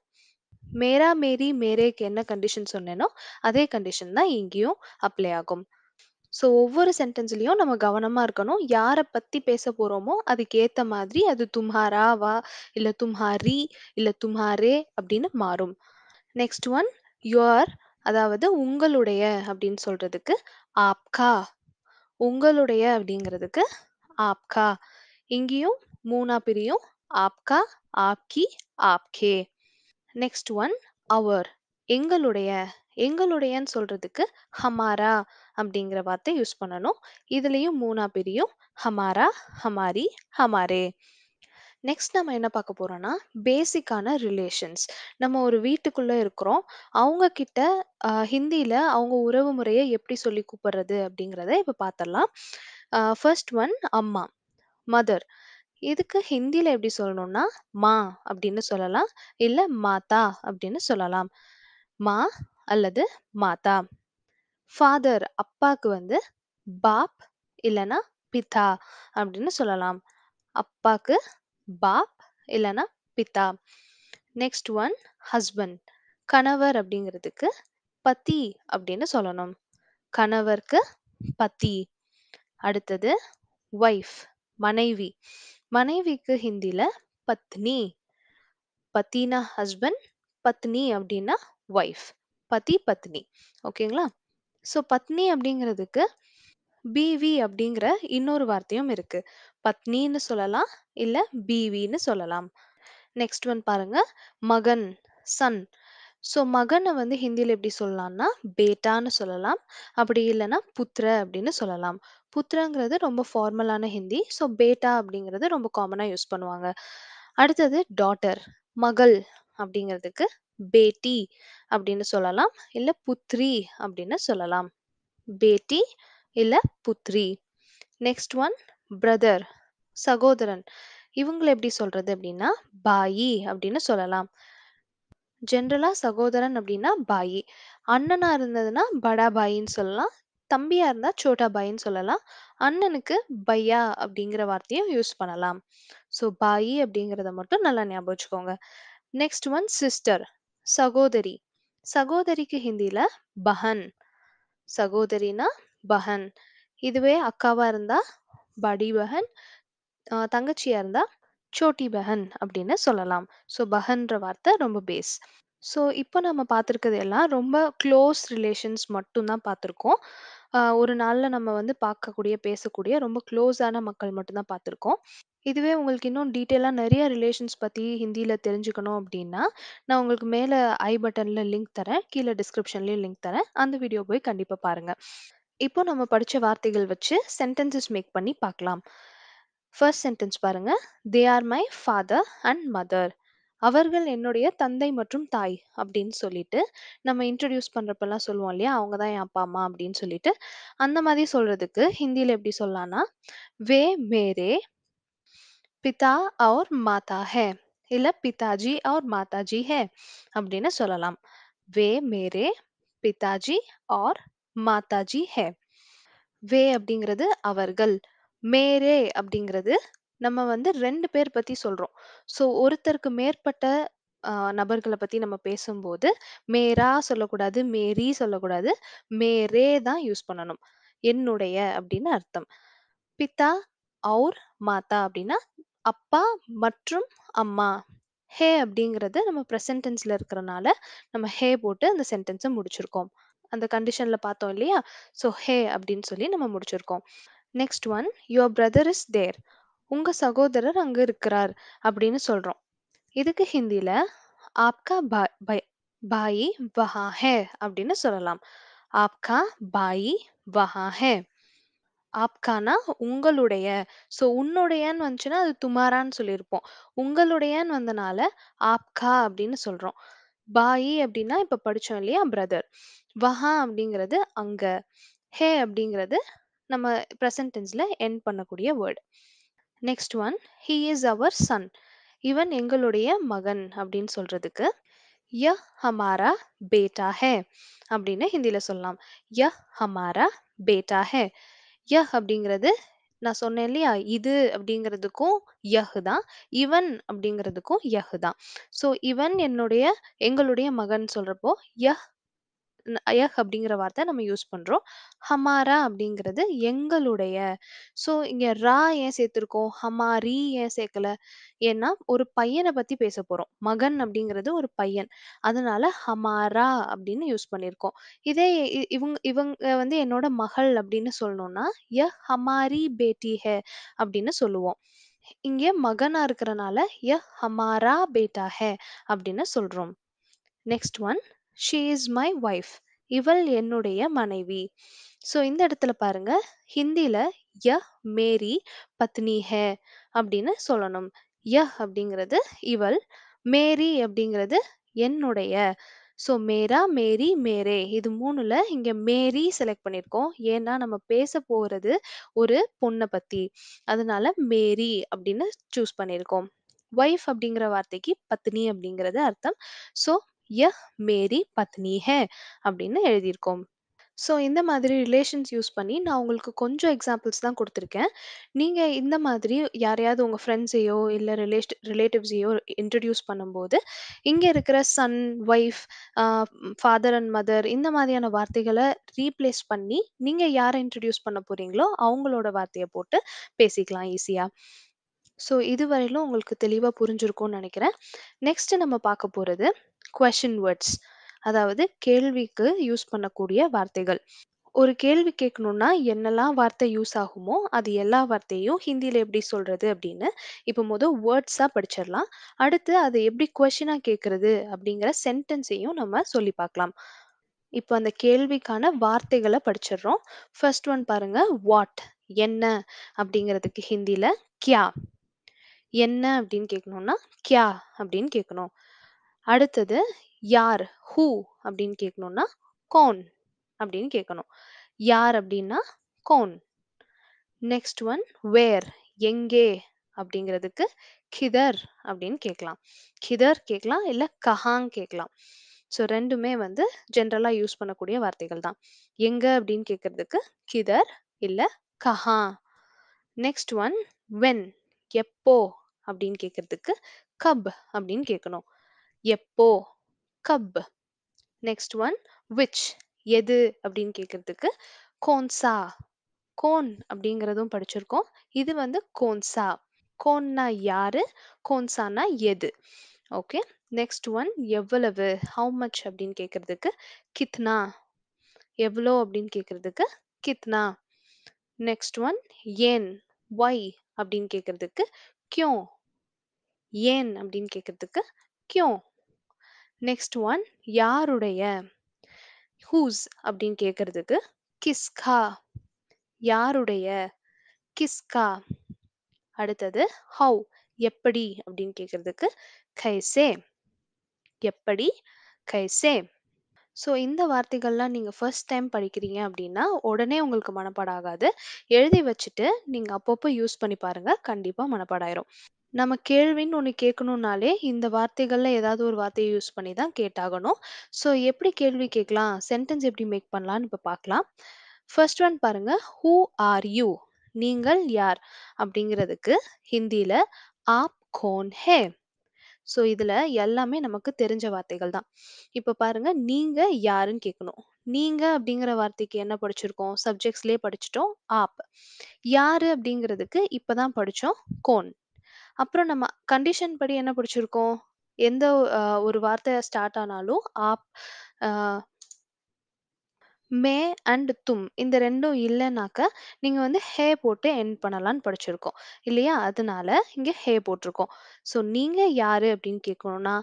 மேரா மேரி மேரேக்கு என்ன கண்டிஷன் சொன்னேனோ அதே கண்டிஷன் தான் இங்கேயும் அப்ளை ஆகும் ஸோ ஒவ்வொரு சென்டென்ஸ்லையும் நம்ம கவனமாக இருக்கணும். யாரை பற்றி பேச போகிறோமோ அதுக்கேற்ற மாதிரி அது தும்ஹாரா வா, இல்ல தும்ஹாரி, இல்லை தும்ஹாரே அப்படின்னு மாறும். நெக்ஸ்ட் ஒன் யுவர் அதாவது உங்களுடைய அப்படின்னு சொல்கிறதுக்கு ஆப்கா. உங்களுடைய அப்படிங்கிறதுக்கு ஆப்கா. இங்கேயும் மூணா பிரியும். ஆப்கா, ஆப்கி, ஆப்கே. நெக்ஸ்ட் ஒன் அவர் எங்களுடைய எங்களுடையன்னு சொல்கிறதுக்கு ஹமாரா அப்படிங்கிற வார்த்தை யூஸ் பண்ணணும் இதுலேயும் மூணா பிரியும் ஹமாரா ஹமாரி ஹமாரே நெக்ஸ்ட் நம்ம என்ன பார்க்க போறோம்னா பேசிக்கான ரிலேஷன்ஸ் நம்ம ஒரு வீட்டுக்குள்ள இருக்கிறோம் அவங்க கிட்ட ஹிந்தியில அவங்க உறவு முறையை எப்படி சொல்லி கூப்பிடுறது அப்படிங்கிறத இப்போ பார்த்துடலாம் ஃபர்ஸ்ட் ஒன் அம்மா மதர் இதுக்கு ஹிந்தியில எப்படி சொல்லணும்னா மா அப்படின்னு சொல்லலாம் இல்ல மாதா அப்படின்னு சொல்லலாம் மா அல்லது மாதா ஃபாதர் அப்பாக்கு வந்து பாப் இல்லனா பிதா அப்படின்னு சொல்லலாம் அப்பாக்கு பாப் இல்லனா பிதா நெக்ஸ்ட் ஒன் ஹஸ்பண்ட் கணவர் அப்படிங்கிறதுக்கு பத்தி அப்படின்னு சொல்லணும் கணவர்க்கு பத்தி அடுத்தது ஒய்ஃப் மனைவி மனைவிக்கு ஹிந்தியில பத்னி பத்தினா ஹஸ்பண்ட் பத்னி அப்படின்னா ஒய்ஃப் பதி பத்னி ஓகேங்களா ஸோ பத்னி அப்படிங்கிறதுக்கு பிவி அப்படிங்கிற இன்னொரு வார்த்தையும் இருக்கு பத்னின்னு சொல்லலாம் இல்லை பிவின்னு சொல்லலாம் நெக்ஸ்ட் ஒன் பாருங்க மகன் சன் ஸோ மகனை வந்து ஹிந்தியில் எப்படி சொல்லலாம்னா பேட்டான்னு சொல்லலாம் அப்படி இல்லைன்னா புத்திர அப்படின்னு சொல்லலாம் புத்திரங்கிறது ரொம்ப ஃபார்மலான ஹிந்தி ஸோ பேட்டா அப்படிங்கிறது ரொம்ப காமனாக யூஸ் பண்ணுவாங்க அடுத்தது டாட்டர் மகள் அப்படிங்கிறதுக்கு பேட்டி அப்படின்னு சொல்லலாம் இல்ல புத்ரி அப்படின்னு சொல்லலாம் பேட்டி இல்ல புத்ரி நெக்ஸ்ட் ஒன் பிரதர் சகோதரன் இவங்களை எப்படி சொல்றது அப்படின்னா பாயி அப்படின்னு சொல்லலாம் ஜென்ரலா சகோதரன் அப்படின்னா பாயி அண்ணனா இருந்ததுன்னா படா பாயின்னு சொல்லலாம் தம்பியா இருந்தா சோட்டா பாயின்னு சொல்லலாம் அண்ணனுக்கு பையா அப்படிங்கிற வார்த்தையும் யூஸ் பண்ணலாம் ஸோ பாயி அப்படிங்கிறத மட்டும் நல்லா ஞாபகம் வச்சுக்கோங்க நெக்ஸ்ட் ஒன் சிஸ்டர் சகோதரி சகோதரிக்கு ஹிந்தியில பஹன் சகோதரினா பஹன் இதுவே அக்காவா இருந்தா படி பஹன் தங்கச்சியா இருந்தா சோட்டி பஹன் அப்படின்னு சொல்லலாம் ஸோ பஹன்ற வார்த்தை ரொம்ப பேஸ் ஸோ இப்போ நம்ம பார்த்திருக்கிறது எல்லாம் ரொம்ப க்ளோஸ் ரிலேஷன்ஸ் மட்டும்தான் பார்த்துருக்கோம் ஒரு நாள்ல நம்ம வந்து பார்க்கக்கூடிய, பேசக்கூடிய ரொம்ப க்ளோஸான மக்கள் மட்டும் தான் பார்த்துருக்கோம். இதுவே உங்களுக்கு இன்னும் டீட்டெயிலாக நிறைய ரிலேஷன்ஸ் பத்தி ஹிந்தியில் தெரிஞ்சுக்கணும் அப்படின்னா நான் உங்களுக்கு மேல ஐ பட்டன்ல லிங்க் தரேன். கீழ டிஸ்கிரிப்ஷன்லயும் லிங்க் தரேன். அந்த வீடியோ போய் கண்டிப்பா பாருங்க. இப்போ நம்ம படிச்ச வார்த்தைகள் வச்சு சென்டென்ஸ் மேக் பண்ணி பார்க்கலாம். ஃபர்ஸ்ட் சென்டென்ஸ் பாருங்க. They are my father and mother. அவர்கள் என்னுடைய தந்தை மற்றும் தாய் அப்படின்னு சொல்லிட்டு நம்ம இன்ட்ரடியூஸ் பண்றப்பெல்லாம் சொல்லுவோம் இல்லையா அவங்க தான் என் அப்பா அம்மா அப்படின்னு சொல்லிட்டு அந்த மாதிரி சொல்றதுக்கு ஹிந்தியில எப்படி சொல்லலாம்னா வே மேரே பிதா அவர் மாதா ஹே இல்ல பிதாஜி அவர் மாதாஜி ஹே அப்படின்னு சொல்லலாம் வே மேரே பிதாஜி ஆர் மாதாஜி ஹே வே அப்படிங்கிறது அவர்கள் மேரே அப்படிங்கிறது நம்ம வந்து ரெண்டு பேர் பத்தி சொல்றோம். ஸோ ஒருத்தருக்கு மேற்பட்ட நபர்களை நபர்கள பத்தி நம்ம பேசும்போது, மேரா சொல்லக்கூடாது, மேரி சொல்லக்கூடாது. மேரே தான் யூஸ் பண்ணணும். என்னுடைய அப்படின்னு அர்த்தம். பிதா அவுர் மாதா அப்படின்னா அப்பா மற்றும் அம்மா. ஹே அப்படிங்கிறது நம்ம பிரசன்ட் டென்ஸ்ல இருக்கிறனால, நம்ம ஹே போட்டு அந்த சென்டென்ஸை முடிச்சிருக்கோம். அந்த கண்டிஷன்ல பார்த்தோம் இல்லையா? ஸோ ஹே அப்படின்னு சொல்லி நம்ம முடிச்சிருக்கோம். Next one, your brother is there. உங்க சகோதரர் அங்க இருக்கிறார் அப்படின்னு சொல்றோம் இதுக்கு ஹிந்தில ஆப்கா பா- பை- பாயி வஹா ஹே அப்படின்னு சொல்லலாம் ஆப்கா பாயி வஹா ஹே ஆப்கானா உங்களுடைய ஸோ உன்னுடையன்னு வந்துச்சுன்னா அது துமாரான்னு சொல்லியிருப்போம் உங்களுடையன்னு வந்தனால ஆப்கா அப்படின்னு சொல்றோம் பாயி அப்படின்னா இப்ப படிச்சோம் இல்லையா பிரதர் வஹா அப்படிங்கிறது அங்க ஹே அப்படிங்கிறது நம்ம ப்ரெசன்ட் என் பண்ணக்கூடிய word next one he is our son இவன் எங்களுடைய மகன் அப்படின்னு சொல்றதுக்கு ய ஹமாரா பேட்டா ஹே அப்படின்னு ஹிந்தியில் சொல்லலாம் ய ஹமாரா பேட்டா ஹே ய அப்படிங்கிறது நான் சொன்னேன் இல்லையா இது அப்படிங்கிறதுக்கும் யஹ் தான் இவன் அப்படிங்கிறதுக்கும் யஹ் தான் ஸோ இவன் என்னுடைய எங்களுடைய மகன் சொல்றப்போ ய யஹ் அப்படிங்கிற வார்த்தை நம்ம யூஸ் பண்ணுறோம் ஹமாரா அப்படிங்கிறது எங்களுடைய ஸோ இங்கே ரா ஏன் சேர்த்துருக்கோம் ஹமாரி ஏன் சேர்க்கல ஏன்னா ஒரு பையனை பற்றி பேச போகிறோம் மகன் அப்படிங்கிறது ஒரு பையன் அதனால ஹமாரா அப்படின்னு யூஸ் பண்ணியிருக்கோம் இதே இவங்க இவங்க வந்து என்னோட மகள் அப்படின்னு சொல்லணும்னா ய ஹமாரி பேட்டி ஹே அப்படின்னு சொல்லுவோம் இங்கே மகனா இருக்கிறனால ய ஹமாரா பேட்டா ஹே அப்படின்னு சொல்றோம் next one she is my wife இவள் என்னுடைய மனைவி ஸோ இந்த இடத்துல பாருங்க ஹிந்தியில ய மேரி பத்னி ஹே அப்படின்னு சொல்லணும் ய அப்படிங்கிறது இவள் மேரி அப்படிங்கிறது என்னுடைய ஸோ மேரா மேரி மேரே இது மூணுல இங்க மேரி செலக்ட் பண்ணியிருக்கோம் ஏன்னா நம்ம பேச போகிறது ஒரு பொண்ணை பத்தி அதனால மேரி அப்படின்னு சூஸ் பண்ணியிருக்கோம் ஒய்ஃப் அப்படிங்கிற வார்த்தைக்கு பத்னி அப்படிங்கிறது அர்த்தம் ஸோ யஹ் மேரி பத்னி ஹே அப்படின்னு எழுதியிருக்கோம் ஸோ இந்த மாதிரி ரிலேஷன்ஸ் யூஸ் பண்ணி நான் உங்களுக்கு கொஞ்சம் எக்ஸாம்பிள்ஸ் தான் கொடுத்துருக்கேன் நீங்கள் இந்த மாதிரி யாரையாவது உங்கள் ஃப்ரெண்ட்ஸையோ இல்லை ரிலேஷ் ரிலேட்டிவ்ஸையோ இன்ட்ரடியூஸ் பண்ணும்போது இங்கே இருக்கிற son wife father and mother இந்த மாதிரியான வார்த்தைகளை ரீப்ளேஸ் பண்ணி நீங்கள் யாரை இன்ட்ரடியூஸ் பண்ண போகிறீங்களோ அவங்களோட வார்த்தையை போட்டு பேசிக்கலாம் ஈஸியாக ஸோ இதுவரையிலும் உங்களுக்கு தெளிவாக புரிஞ்சிருக்கும்னு நினைக்கிறேன் நெக்ஸ்ட்டு நம்ம பார்க்க போகிறது கொஷின் வேர்ட்ஸ் அதாவது கேள்விக்கு யூஸ் பண்ணக்கூடிய வார்த்தைகள் ஒரு கேள்வி கேட்கணும்னா என்னெல்லாம் வார்த்தை யூஸ் ஆகுமோ அது எல்லா வார்த்தையும் ஹிந்தியில் எப்படி சொல்கிறது அப்படின்னு இப்போ மொதல் வேர்ட்ஸாக படிச்சிடலாம் அடுத்து அதை எப்படி கொஷினாக கேட்குறது அப்படிங்கிற சென்டென்ஸையும் நம்ம சொல்லி பார்க்கலாம் இப்போ அந்த கேள்விக்கான வார்த்தைகளை படிச்சிடுறோம் ஃபர்ஸ்ட் ஒன் பாருங்க வாட் என்ன அப்படிங்கிறதுக்கு ஹிந்தியில் கியா என்ன அப்படின்னு கேட்கணும்னா கியா அப்படின்னு கேட்கணும் அடுத்தது யார் ஹூ அப்படின்னு கேட்கணும்னா கோன் அப்படின்னு கேட்கணும் யார் அப்படின்னா கோன் நெக்ஸ்ட் ஒன் வேர் எங்கே அப்படிங்கிறதுக்கு கிதர் அப்படின்னு கேட்கலாம் கிதர் கேட்கலாம் இல்லை கஹாங் கேட்கலாம் ஸோ ரெண்டுமே வந்து ஜென்ரலாக யூஸ் பண்ணக்கூடிய வார்த்தைகள் தான் எங்கே அப்படின்னு கேட்கறதுக்கு கிதர் இல்லை கஹா நெக்ஸ்ட் ஒன் வென் எப்போ அப்படின்னு கேட்கறதுக்கு கப் அப்படின்னு கேட்கணும் எப்போ கப் நெக்ஸ்ட் ஒன் விச் எது அப்படின்னு கேட்கறதுக்கு கோன்சா கோன் அப்படிங்கிறதும் படிச்சிருக்கோம் இது வந்து கோன்சா கோன்னா யாரு கோன்சானா எது ஓகே நெக்ஸ்ட் ஒன் எவ்வளவு ஹவு மச் அப்படின்னு கேட்கறதுக்கு கித்னா எவ்வளோ அப்படின்னு கேட்குறதுக்கு கித்னா நெக்ஸ்ட் ஒன் ஏன் ஒய் அப்படின்னு கேட்குறதுக்கு கியோ ஏன் அப்படின்னு கேட்குறதுக்கு கியோ நெக்ஸ்ட் ஒன் யாருடைய ஹூஸ் அப்படின்னு கேட்கறதுக்கு கிஸ்கா யாருடைய கிஸ்கா அடுத்தது ஹவு எப்படி அப்படின்னு கேட்கறதுக்கு கைசே எப்படி கைசே ஸோ இந்த வார்த்தைகள்லாம் நீங்கள் ஃபர்ஸ்ட் டைம் படிக்கிறீங்க அப்படின்னா உடனே உங்களுக்கு மனப்பாடாகாது எழுதி வச்சுட்டு நீங்கள் அப்பப்போ யூஸ் பண்ணி பாருங்கள் கண்டிப்பாக மனப்பாடாயிரும் நம்ம கேள்வின்னு ஒன்று கேட்கணுன்னாலே இந்த வார்த்தைகளில் ஏதாவது ஒரு வார்த்தையை யூஸ் பண்ணி தான் கேட்டாகணும் ஸோ எப்படி கேள்வி கேட்கலாம் சென்டென்ஸ் எப்படி மேக் பண்ணலான்னு இப்போ பார்க்கலாம் ஃபர்ஸ்ட் ஒன் பாருங்க ஹூ ஆர் யூ நீங்கள் யார் அப்படிங்கிறதுக்கு ஹிந்தியில் ஆப் கோன் ஹே ஸோ இதில் எல்லாமே நமக்கு தெரிஞ்ச வார்த்தைகள் தான் இப்போ பாருங்க நீங்கள் யாருன்னு கேட்கணும் நீங்கள் அப்படிங்கிற வார்த்தைக்கு என்ன படிச்சிருக்கோம் சப்ஜெக்ட்ஸ்லேயே படிச்சிட்டோம் ஆப் யாரு அப்படிங்கிறதுக்கு இப்போ தான் படித்தோம் கோன் அப்புறம் நம்ம கண்டிஷன் படி என்ன படிச்சிருக்கோம் எந்த ஒரு வார்த்தை ஸ்டார்ட் ஆனாலும் ஆப் மே அண்ட் தும் இந்த ரெண்டும் இல்லைனாக்க நீங்க வந்து ஹே போட்டு என் பண்ணலாம்னு படிச்சிருக்கோம் இல்லையா அதனால இங்க ஹே போட்டிருக்கோம் ஸோ நீங்க யாரு அப்படின்னு கேட்கணும்னா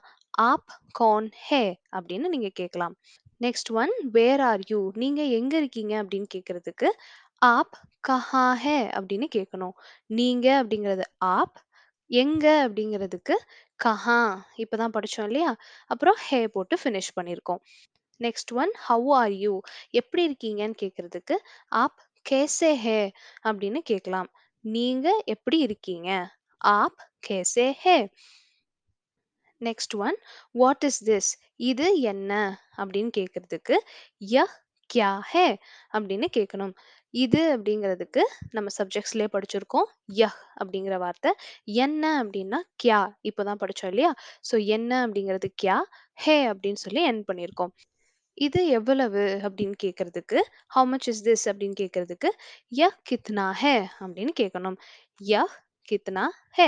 ஆப் கான் ஹே அப்படின்னு நீங்க கேட்கலாம் next one where are you நீங்க எங்க இருக்கீங்க அப்படின்னு கேட்கறதுக்கு ஆப் கஹா ஹே அப்படின்னு கேட்கணும் நீங்க அப்படிங்கிறது ஆப் எங்க அப்படிங்கிறதுக்கு கஹா இப்பதான் படிச்சோம் இல்லையா அப்புறம் ஹே போட்டு ஃபினிஷ் பண்ணியிருக்கோம் next one how are you எப்படி இருக்கீங்கன்னு கேக்குறதுக்கு ஆப் கேசே ஹே அப்படின்னு கேட்கலாம் நீங்க எப்படி இருக்கீங்க ஆப் கேசே ஹே next one what is this இது என்ன அப்படின்னு கேட்கறதுக்கு ய கியா ஹே அப்படின்னு கேட்கணும் இது அப்படிங்கிறதுக்கு நம்ம சப்ஜெக்ட்ஸ்லேயே படிச்சிருக்கோம் யஹ் அப்படிங்கிற வார்த்தை என்ன அப்படின்னா கியா இப்போ தான் படித்தோம் இல்லையா ஸோ என்ன அப்படிங்கிறது கியா ஹே அப்படின்னு சொல்லி என் பண்ணியிருக்கோம் இது எவ்வளவு அப்படின்னு கேட்கறதுக்கு ஹவு மச் இஸ் திஸ் அப்படின்னு கேட்குறதுக்கு ய கித்னா ஹே அப்படின்னு கேட்கணும் ய கித்னா ஹே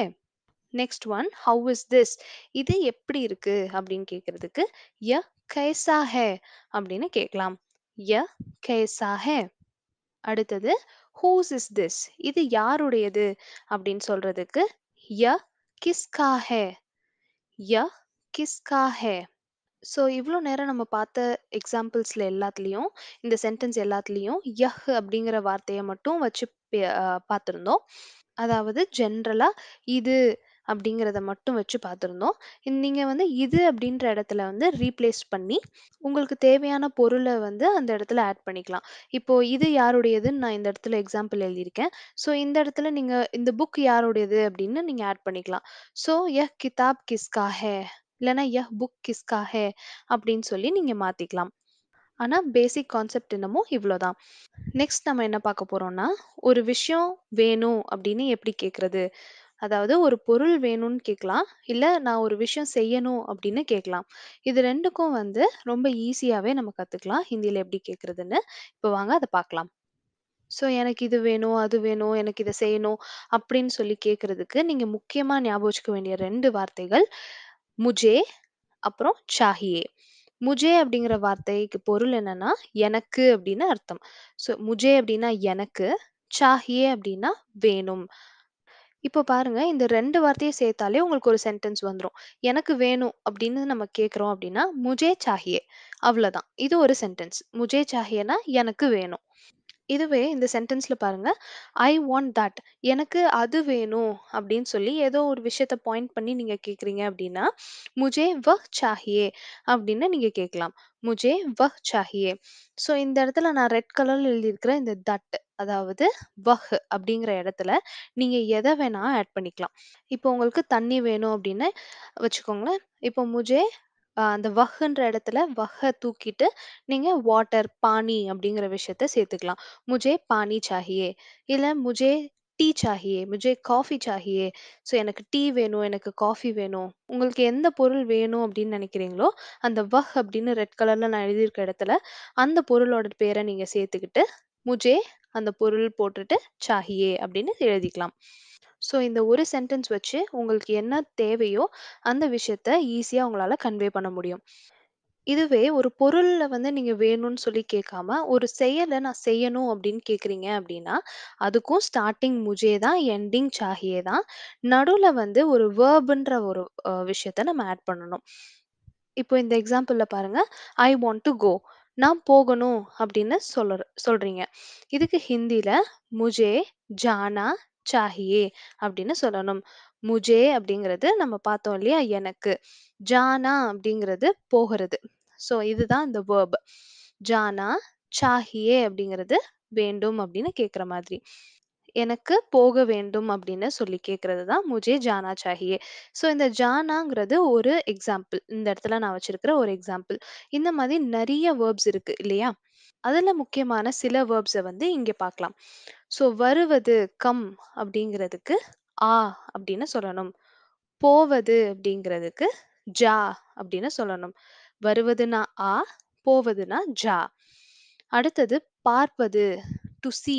next one how is this இது எப்படி இருக்கு அப்படின்னு கேட்குறதுக்கு ய கைசா ஹே அப்படின்னு கேட்கலாம் ய கேசா ஹே அடுத்தது ஹூஸ் இஸ் திஸ் இது யாருடையது அப்படின்னு சொல்றதுக்கு ய கிஸ்கா ஹே ய கிஸ்கா ஹே ஸோ இவ்வளோ நேரம் நம்ம பார்த்த எக்ஸாம்பிள்ஸில் எல்லாத்துலேயும் இந்த சென்டென்ஸ் எல்லாத்துலேயும் யஹ் அப்படிங்கிற வார்த்தையை மட்டும் வச்சு பார்த்துருந்தோம் அதாவது ஜென்ரலாக இது அப்படிங்கிறத மட்டும் வச்சு பார்த்துருந்தோம் நீங்கள் வந்து இது அப்படின்ற இடத்துல வந்து ரீப்ளேஸ் பண்ணி உங்களுக்கு தேவையான பொருளை வந்து அந்த இடத்துல ஆட் பண்ணிக்கலாம் இப்போது இது யாருடையதுன்னு நான் இந்த இடத்துல எக்ஸாம்பிள் எழுதியிருக்கேன் ஸோ இந்த இடத்துல நீங்கள் இந்த புக் யாருடையது அப்படின்னு நீங்கள் ஆட் பண்ணிக்கலாம் ஸோ எ கிதாப் கிஸ்கா ஹே இல்லைன்னா ய புக் கிஸ்கா ஹே அப்படின்னு சொல்லி நீங்கள் மாற்றிக்கலாம் ஆனால் பேசிக் கான்செப்ட் என்னமோ இவ்வளோதான் நெக்ஸ்ட் நம்ம என்ன பார்க்க போகிறோம்னா ஒரு விஷயம் வேணும் அப்படின்னு எப்படி கேட்குறது அதாவது ஒரு பொருள் வேணும்னு கேட்கலாம் இல்ல நான் ஒரு விஷயம் செய்யணும் அப்படின்னு கேட்கலாம். இது ரெண்டுக்கும் வந்து ரொம்ப ஈஸியாவே நம்ம கத்துக்கலாம். ஹிந்தில எப்படி கேட்கிறதுன்னு. இப்ப வாங்க அத பார்க்கலாம். ஸோ எனக்கு இது வேணும், அது வேணும், எனக்கு இத செய்யணும் அப்படின்னு சொல்லி கேக்குறதுக்கு நீங்க முக்கியமா ஞாபகம் வச்சுக்க வேண்டிய ரெண்டு வார்த்தைகள். "முஜே" அப்புறம் "சாஹியே". "முஜே" அப்படிங்கிற வார்த்தைக்கு பொருள் என்னன்னா, எனக்கு அப்படின்னு அர்த்தம். ஸோ "முஜே" அப்படின்னா எனக்கு, "சாஹியே" அப்படின்னா வேணும். இப்போ பாருங்க, இந்த ரெண்டு வார்த்தையை சேர்த்தாலே உங்களுக்கு ஒரு சென்டென்ஸ் வந்துடும் "எனக்கு வேணும்" அப்படின்னு நம்ம கேட்கிறோம் அப்படின்னா, முஜே சாஹியே அவ்வளவுதான். இது ஒரு சென்டென்ஸ். முஜே சாஹியேன்னா எனக்கு வேணும். இதுவே இந்த சென்டென்ஸில் பாருங்கள் ஐ வாண்ட் தட் எனக்கு அது வேணும் அப்படின்னு சொல்லி ஏதோ ஒரு விஷயத்த பாயிண்ட் பண்ணி நீங்கள் கேட்குறீங்க அப்படின்னா முஜே வ சாஹியே அப்படின்னு நீங்கள் கேட்கலாம் முஜே வஹ் சாஹியே ஸோ இந்த இடத்துல நான் ரெட் கலரில் எழுதியிருக்கிற இந்த தட் அதாவது வஹ் அப்படிங்கிற இடத்துல நீங்கள் எதை வேணால் ஆட் பண்ணிக்கலாம் இப்போ உங்களுக்கு தண்ணி வேணும் அப்படின்னு வச்சுக்கோங்களேன் இப்போ முஜே அஹ் அந்த வஹ்ன்ற இடத்துல வஹ தூக்கிட்டு நீங்க வாட்டர் பானி அப்படிங்கிற விஷயத்த சேர்த்துக்கலாம் முஜே பானி சாஹியே இல்ல முஜே டீ சாஹியே முஜே காஃபி சாஹியே ஸோ எனக்கு டீ வேணும் எனக்கு காஃபி வேணும் உங்களுக்கு எந்த பொருள் வேணும் அப்படின்னு நினைக்கிறீங்களோ அந்த வஹ் அப்படின்னு ரெட் கலரில் நான் எழுதியிருக்க இடத்துல அந்த பொருளோட பேரை நீங்க சேர்த்துக்கிட்டு முஜே அந்த பொருள் போட்டுட்டு சாஹியே அப்படின்னு எழுதிக்கலாம் ஸோ இந்த ஒரு சென்டென்ஸ் வச்சு உங்களுக்கு என்ன தேவையோ அந்த விஷயத்த ஈஸியாக உங்களால் கன்வே பண்ண முடியும் இதுவே ஒரு பொருளில் வந்து நீங்கள் வேணும்னு சொல்லி கேட்காம ஒரு செயலை நான் செய்யணும் அப்படின்னு கேட்குறீங்க அப்படின்னா அதுக்கும் ஸ்டார்டிங் முஜே தான் எண்டிங் சாகியே தான் நடுவில் வந்து ஒரு வேர்புன்ற ஒரு விஷயத்த நம்ம ஆட் பண்ணணும் இப்போ இந்த எக்ஸாம்பிளில் பாருங்கள் ஐ வாண்ட் டு கோ நான் போகணும் அப்படின்னு சொல்ல சொல்கிறீங்க இதுக்கு ஹிந்தியில் முஜே ஜானா சாஹியே அப்படின்னு சொல்லணும் முஜே அப்படிங்கிறது நம்ம பார்த்தோம் இல்லையா எனக்கு ஜானா அப்படிங்கிறது போகிறது ஸோ இதுதான் இந்த வேர்ப் ஜானா சாஹியே அப்படிங்கிறது வேண்டும் அப்படின்னு கேட்குற மாதிரி எனக்கு போக வேண்டும் அப்படின்னு சொல்லி கேட்கறது தான் முஜே ஜானா சாஹியே ஸோ இந்த ஜானாங்கிறது ஒரு எக்ஸாம்பிள் இந்த இடத்துல நான் வச்சிருக்கிற ஒரு எக்ஸாம்பிள் இந்த மாதிரி நிறைய வேர்ப்ஸ் இருக்கு இல்லையா அதில் முக்கியமான சில வேர்ப்ஸை வந்து இங்கே பார்க்கலாம் ஸோ வருவது கம் அப்படிங்கிறதுக்கு ஆ அப்படின்னு சொல்லணும் போவது அப்படிங்கிறதுக்கு ஜா அப்படின்னு சொல்லணும் வருவதுனா ஆ போவதுனா ஜா அடுத்தது பார்ப்பது டு சி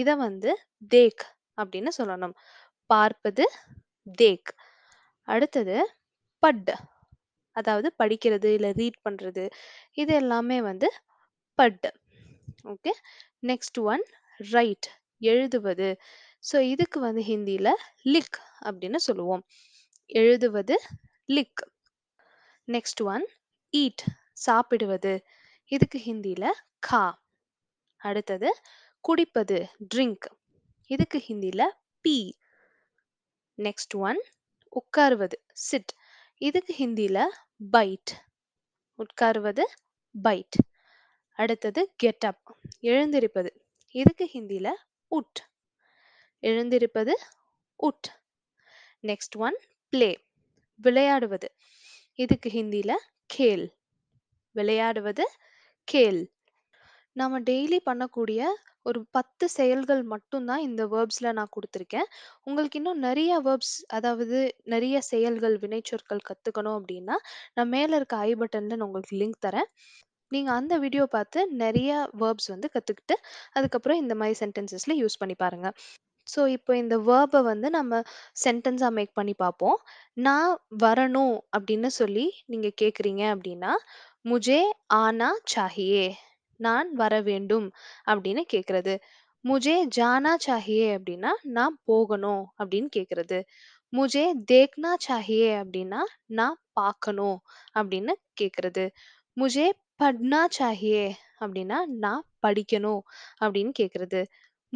இதை வந்து தேக் அப்படின்னு சொல்லணும் பார்ப்பது தேக் அடுத்தது பட் அதாவது படிக்கிறது இல்லை ரீட் பண்ணுறது இது எல்லாமே வந்து but okay next one write எழுதுவது ஸோ இதுக்கு வந்து ஹிந்தியில் லிக் அப்படின்னு சொல்லுவோம் எழுதுவது லிக் நெக்ஸ்ட் ஒன் ஈட் சாப்பிடுவது இதுக்கு ஹிந்தியில் கா அடுத்தது குடிப்பது ட்ரிங்க் இதுக்கு ஹிந்தியில் பி நெக்ஸ்ட் ஒன் உட்காருவது சிட் இதுக்கு ஹிந்தியில் பைட் உட்காருவது பைட் அடுத்தது கெட் அப் எழுந்திருப்பது இதுக்கு ஹிந்தியில் உட் எழுந்திருப்பது உட் நெக்ஸ்ட் ஒன் பிளே விளையாடுவது இதுக்கு ஹிந்தியில் கேல் விளையாடுவது கேல் நம்ம டெய்லி பண்ணக்கூடிய ஒரு பத்து செயல்கள் மட்டும் தான் இந்த வேர்ப்ஸ்ல நான் கொடுத்துருக்கேன் உங்களுக்கு இன்னும் நிறைய வேர்ப்ஸ் அதாவது நிறைய செயல்கள், வினைச்சொற்கள் கற்றுக்கணும் அப்படின்னா நான் மேலே இருக்க ஐ பட்டன்ல நான் உங்களுக்கு லிங்க் தரேன். நீங்கள் அந்த வீடியோ பார்த்து நிறைய வேர்ப்ஸ் வந்து கற்றுக்கிட்டு அதுக்கப்புறம் இந்த மாதிரி சென்டென்சஸ்ல யூஸ் பண்ணி பாருங்க. ஸோ, இப்போ இந்த வேர்பை வந்து நம்ம சென்டென்ஸாக மேக் பண்ணி பார்ப்போம். "நான் வரணும்" அப்படின்னு சொல்லி நீங்கள் கேட்குறீங்க அப்படின்னா முஜே ஆனா சாஹியே நான் வர வேண்டும் அப்படின்னு கேக்குறது முஜே ஜானா சாஹியே அப்படின்னா நான் போகணும் அப்படின்னு கேக்குறது முஜே தேக்னா சாஹியே அப்படின்னா நான் பார்க்கணும் அப்படின்னு கேக்குறது முஜே பட்னா சாஹியே அப்படின்னா நான் படிக்கணும் அப்படின்னு கேக்குறது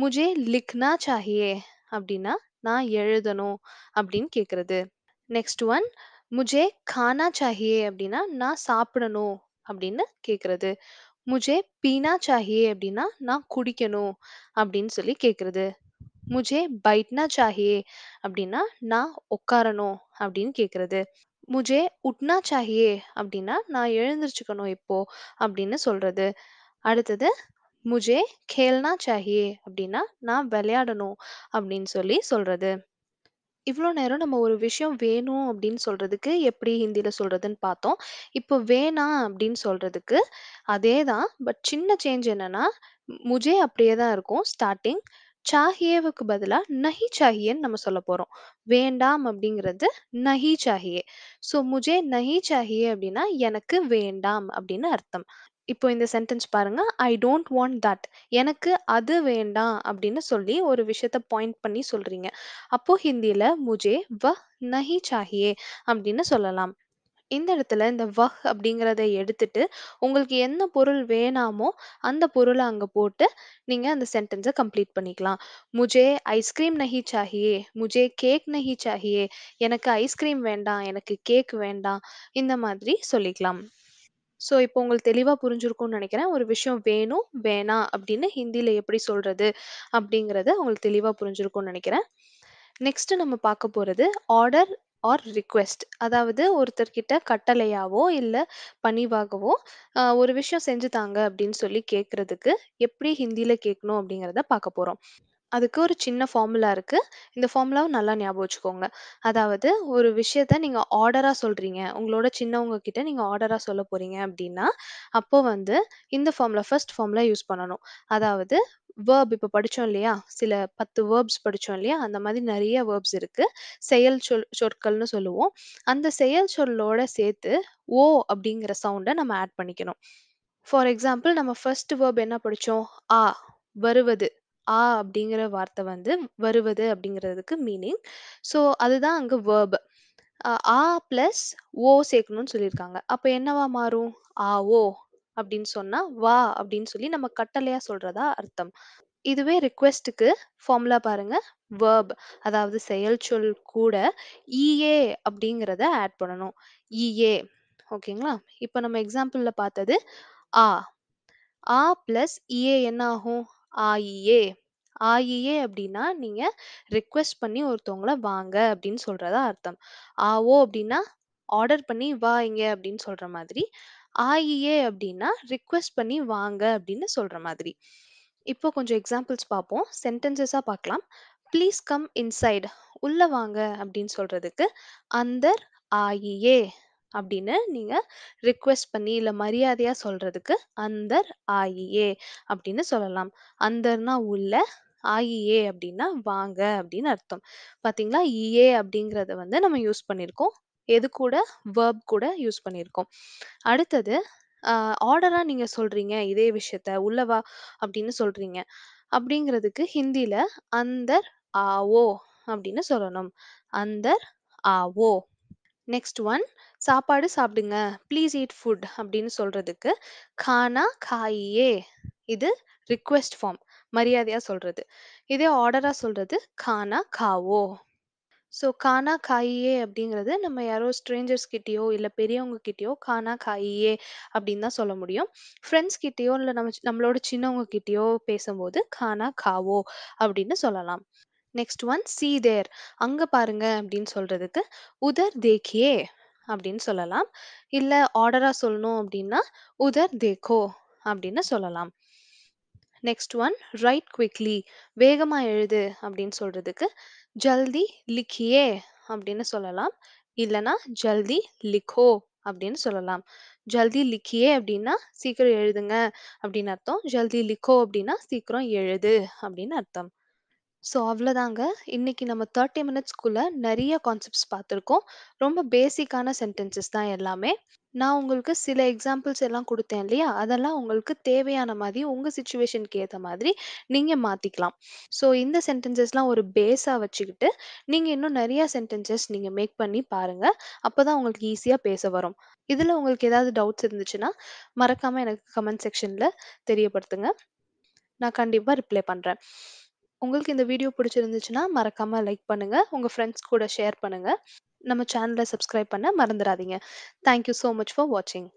முஜே லிக்னா சாஹியே அப்படின்னா நான் எழுதணும் அப்படின்னு கேக்குறது நெக்ஸ்ட் ஒன் முஜே கானா சாஹியே அப்படின்னா நான் சாப்பிடணும் அப்படின்னு கேக்குறது முஜே பீனா चाहिए" அப்படின்னா "நான் குடிக்கணும்" அப்படின்னு சொல்லி கேட்குறது முஜே பைட்னா चाहिए" அப்படின்னா "நான் உட்காரணும்" அப்படின்னு கேட்குறது முஜே உட்னா चाहिए" அப்படின்னா "நான் எழுந்திருச்சுக்கணும் இப்போ" அப்படின்னு சொல்கிறது அடுத்தது முஜே खेलना चाहिए" அப்படின்னா "நான் விளையாடணும்" அப்படின்னு சொல்லி சொல்கிறது இவ்வளோ நேரம் நம்ம ஒரு விஷயம் வேணும் அப்படின்னு சொல்றதுக்கு எப்படி ஹிந்தியில சொல்றதுன்னு பார்த்தோம். இப்போ வேணாம் அப்படின்னு சொல்றதுக்கு அதே தான். பட் சின்ன சேஞ்ச் என்னன்னா, முஜே அப்படியே தான் இருக்கும் ஸ்டார்ட்டிங். சாஹியேவுக்கு பதிலா நஹி சாஹியேன்னு நம்ம சொல்ல போறோம். வேண்டாம் அப்படிங்கிறது நஹி சாஹியே. ஸோ முஜே நஹி சாஹியே அப்படின்னா எனக்கு வேண்டாம் அப்படின்னு அர்த்தம். இப்போ இந்த சென்டென்ஸ் பாருங்க ஐ டோன்ட் வாண்ட் தட் எனக்கு அது வேண்டாம் அப்படின்னு சொல்லி ஒரு விஷயத்த பாயிண்ட் பண்ணி சொல்றீங்க அப்போ ஹிந்தியில முஜே வ நஹி சாஹியே அப்படின்னு சொல்லலாம் இந்த இடத்துல இந்த வஹ் அப்படிங்கிறத எடுத்துட்டு உங்களுக்கு என்ன பொருள் வேணாமோ அந்த பொருளை அங்கே போட்டு நீங்கள் அந்த சென்டென்ஸை கம்ப்ளீட் பண்ணிக்கலாம் முஜே ஐஸ்கிரீம் நகி சாகியே முஜே கேக் நகி சாகியே எனக்கு ஐஸ்கிரீம் வேண்டாம் எனக்கு கேக் வேண்டாம் இந்த மாதிரி சொல்லிக்கலாம் ஸோ இப்போ உங்களுக்கு தெளிவாக புரிஞ்சிருக்கும்னு நினைக்கிறேன் ஒரு விஷயம் வேணும் வேணாம் அப்படின்னு ஹிந்தியில் எப்படி சொல்கிறது அப்படிங்கிறத உங்களுக்கு தெளிவாக புரிஞ்சிருக்கும்னு நினைக்கிறேன் நெக்ஸ்ட் நம்ம பார்க்க போகிறது ஆர்டர் ஆர் ரிக்வெஸ்ட் அதாவது ஒருத்தர்கிட்ட கட்டளையாவோ இல்லை பணிவாகவோ ஒரு விஷயம் செஞ்சு தாங்க அப்படின்னு சொல்லி கேட்குறதுக்கு எப்படி ஹிந்தியில் கேட்கணும் அப்படிங்கிறத பார்க்க போகிறோம் அதுக்கு ஒரு சின்ன ஃபார்முலா இருக்கு. இந்த ஃபார்முலாவும் நல்லா ஞாபகம் வச்சுக்கோங்க. அதாவது ஒரு விஷயத்த நீங்க ஆர்டரா சொல்றீங்க. உங்களோட சின்னவங்க கிட்ட நீங்க ஆர்டரா சொல்லப் போறீங்க அப்படின்னா, அப்போ வந்து இந்த ஃபார்முலா ஃபர்ஸ்ட் ஃபார்முலா யூஸ் பண்ணணும். அதாவது வேர்ப் இப்போ படித்தோம் இல்லையா? சில பத்து வேர்ப்ஸ் படித்தோம் இல்லையா? அந்த மாதிரி நிறைய வேர்ப்ஸ் இருக்கு. செயல் சொல் சொற்கள்னு சொல்லுவோம். அந்த செயல் சொல்லோட சேர்த்து "ஓ" அப்படிங்கிற சவுண்டை நம்ம ஆட் பண்ணிக்கணும். ஃபார் எக்ஸாம்பிள் நம்ம ஃபர்ஸ்ட் வேர்ப் என்ன படித்தோம் ஆ வருவது. ஆ அப்படிங்கிற வார்த்தை வந்து வருவது அப்படிங்கிறதுக்கு மீனிங். ஸோ அதுதான் அங்கே வேர்பு ஆ பிளஸ் ஓ சேர்க்கணும்னு சொல்லியிருக்காங்க. அப்போ என்னவா மாறும்? ஆ ஓ அப்படின்னு சொன்னா, "வா" அப்படின்னு சொல்லி நம்ம கட்டளையா சொல்றதா அர்த்தம். இதுவே ரிக்வெஸ்ட்டுக்கு ஃபார்முலா பாருங்க. வேர்ப் அதாவது செயல் சொல் கூட இஏ e அப்படிங்கிறத ஆட் பண்ணணும். இஏ e ஓகேங்களா? இப்போ நம்ம எக்ஸாம்பிள்ல பார்த்தது ஆ. ஆ பிளஸ் இஏ e என்ன ஆகும்? ஆயிஏ ஆயிஏ அப்படின்னா நீங்க ரிக்வெஸ்ட் பண்ணி ஒருத்தவங்கள வாங்க அப்படின்னு சொல்றதா அர்த்தம் ஆவோ அப்படின்னா ஆர்டர் பண்ணி இங்க அப்படின்னு சொல்ற மாதிரி ஆயிஏ அப்படின்னா ரிக்வெஸ்ட் பண்ணி வாங்க அப்படின்னு சொல்ற மாதிரி இப்போ கொஞ்சம் எக்ஸாம்பிள்ஸ் பார்ப்போம் சென்டென்சஸாக பார்க்கலாம் ப்ளீஸ் கம் இன்சைடு உள்ள வாங்க அப்படின்னு சொல்றதுக்கு அந்தர் ஆயியே அப்படின்னு நீங்கள் ரிக்வெஸ்ட் பண்ணி இல்லை மரியாதையாக சொல்கிறதுக்கு அந்தர் ஆயியே அப்படின்னு சொல்லலாம் அந்தர்னா உள்ள ஆயியே அப்படின்னா வாங்க அப்படின்னு அர்த்தம் பார்த்தீங்களா ஈயே அப்படிங்கிறத வந்து நம்ம யூஸ் பண்ணியிருக்கோம் எது கூட வேர்ப் கூட யூஸ் பண்ணியிருக்கோம் அடுத்தது ஆர்டராக நீங்கள் சொல்கிறீங்க இதே விஷயத்த உள்ளவா அப்படின்னு சொல்கிறீங்க அப்படிங்கிறதுக்கு ஹிந்தியில் அந்தர் ஆவோ அப்படின்னு சொல்லணும் அந்தர் ஆவோ நெக்ஸ்ட் ஒன் சாப்பாடு சாப்பிடுங்க ப்ளீஸ் ஈட் ஃபுட் அப்படின்னு சொல்றதுக்கு கானா காயியே இது ரிக்வெஸ்ட் ஃபார்ம் மரியாதையாக சொல்றது இதே ஆர்டராக சொல்றது கானா காவோ ஸோ கானா காயே அப்படிங்கிறது நம்ம யாரோ ஸ்ட்ரேஞ்சர்ஸ் கிட்டேயோ இல்லை பெரியவங்க கிட்டேயோ கானா காயியே அப்படின்னு தான் சொல்ல முடியும் ஃப்ரெண்ட்ஸ் கிட்டேயோ இல்லை நம்ம நம்மளோட சின்னவங்க கிட்டேயோ பேசும்போது கானா காவோ அப்படின்னு சொல்லலாம் நெக்ஸ்ட் ஒன் சீதேர் தேர் அங்கே பாருங்க அப்படின்னு சொல்றதுக்கு உதர் தேக்கியே அப்படின்னு சொல்லலாம் இல்லை ஆர்டராக சொல்லணும் அப்படின்னா உதர் தேகோ அப்படின்னு சொல்லலாம் நெக்ஸ்ட் ஒன் ரைட் குவிக்லி வேகமாக எழுது அப்படின்னு சொல்கிறதுக்கு ஜல்தி லிக்கியே அப்படின்னு சொல்லலாம் இல்லைன்னா ஜல்தி லிக்கோ அப்படின்னு சொல்லலாம் ஜல்தி லிக்கியே அப்படின்னா சீக்கிரம் எழுதுங்க அப்படின்னு அர்த்தம் ஜல்தி லிக்கோ அப்படின்னா சீக்கிரம் எழுது அப்படின்னு அர்த்தம் ஸோ அவ்வளோதாங்க. இன்னைக்கு நம்ம தேர்ட்டி மினிட்ஸ்க்குள்ள நிறைய கான்செப்ட்ஸ் பார்த்துருக்கோம் ரொம்ப பேசிக்கான சென்டென்சஸ் தான் எல்லாமே. நான் உங்களுக்கு சில எக்ஸாம்பிள்ஸ் எல்லாம் கொடுத்தேன் இல்லையா? அதெல்லாம் உங்களுக்கு தேவையான மாதிரி, உங்கள் சுச்சுவேஷனுக்கு ஏற்ற மாதிரி நீங்கள் மாற்றிக்கலாம் ஸோ இந்த சென்டென்சஸ்லாம் ஒரு பேஸாக வச்சுக்கிட்டு, நீங்கள் இன்னும் நிறையா சென்டென்சஸ் நீங்கள் மேக் பண்ணி பாருங்கள் அப்போ தான் உங்களுக்கு ஈஸியாக பேச வரும். இதில் உங்களுக்கு ஏதாவது டவுட்ஸ் இருந்துச்சுன்னா, மறக்காமல் எனக்கு கமெண்ட் செக்ஷனில் தெரியப்படுத்துங்க. நான் கண்டிப்பாக ரிப்ளை பண்ணுறேன் உங்களுக்கு இந்த வீடியோ பிடிச்சிருந்துச்சுன்னா மறக்காம லைக் பண்ணுங்க உங்க ஃப்ரெண்ட்ஸ் கூட ஷேர் பண்ணுங்க நம்ம சேனலை சப்ஸ்கிரைப் பண்ண மறந்துடாதீங்க தேங்க்யூ ஸோ மச் ஃபார் வாட்சிங்